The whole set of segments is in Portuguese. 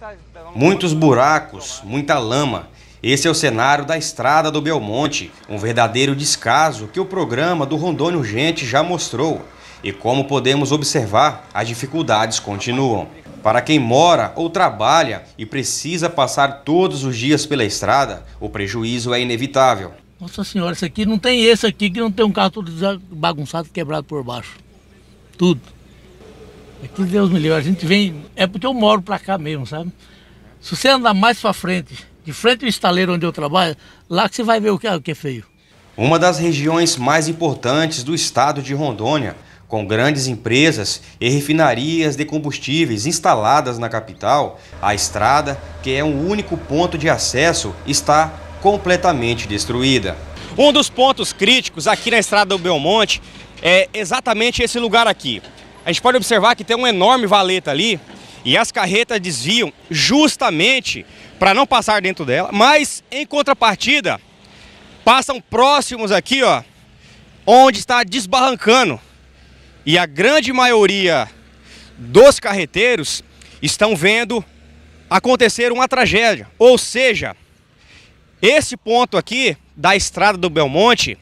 Tá Muitos buracos, muita lama. Esse é o cenário da estrada do Belmonte, um verdadeiro descaso que o programa do Rondônia Urgente já mostrou. E como podemos observar, as dificuldades continuam. Para quem mora ou trabalha e precisa passar todos os dias pela estrada, o prejuízo é inevitável. Nossa senhora, esse aqui não tem esse aqui que não tem um carro todo bagunçado, quebrado por baixo. Tudo. É que Deus me livre. A gente vem. É porque eu moro pra cá mesmo, sabe? Se você andar mais pra frente, de frente ao estaleiro onde eu trabalho, lá que você vai ver o que é, o que é feio. Uma das regiões mais importantes do estado de Rondônia, com grandes empresas e refinarias de combustíveis instaladas na capital, a estrada, que é um único ponto de acesso, está completamente destruída. Um dos pontos críticos aqui na estrada do Belmonte é exatamente esse lugar aqui a gente pode observar que tem uma enorme valeta ali e as carretas desviam justamente para não passar dentro dela, mas em contrapartida passam próximos aqui, ó, onde está desbarrancando. E a grande maioria dos carreteiros estão vendo acontecer uma tragédia. Ou seja, esse ponto aqui da estrada do Belmonte,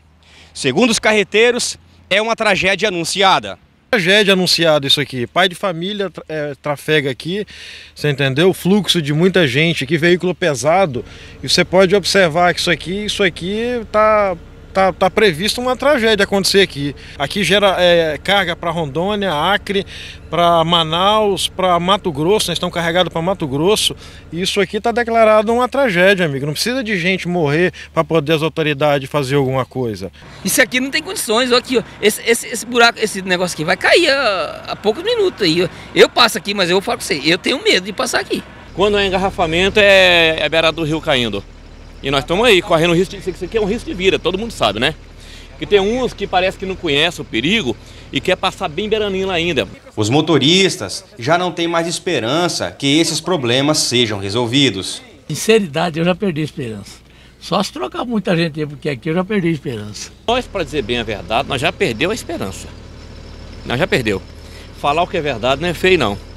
segundo os carreteiros, é uma tragédia anunciada. Tragédia anunciado isso aqui. Pai de família é, trafega aqui, você entendeu? O fluxo de muita gente aqui, veículo pesado. E você pode observar que isso aqui, isso aqui tá tá, tá previsto uma tragédia acontecer aqui. Aqui gera é, carga para Rondônia, Acre, para Manaus, para Mato Grosso, né? estão carregados para Mato Grosso. Isso aqui está declarado uma tragédia, amigo. Não precisa de gente morrer para poder as autoridades fazer alguma coisa. Isso aqui não tem condições. Ó, aqui, ó. Esse, esse, esse, buraco, esse negócio aqui vai cair há poucos minutos. Aí, Eu passo aqui, mas eu falo com você, eu tenho medo de passar aqui. Quando é engarrafamento, é, é beirada do rio caindo. E nós estamos aí correndo risco. De, isso aqui é um risco de vida, todo mundo sabe, né? Que tem uns que parece que não conhecem o perigo e quer passar bem beiraninho lá ainda. Os motoristas já não têm mais esperança que esses problemas sejam resolvidos. Sinceridade, eu já perdi a esperança. Só se trocar muita gente aí, porque aqui eu já perdi a esperança. Nós, para dizer bem a verdade, nós já perdeu a esperança. Nós já perdeu. Falar o que é verdade não é feio, não.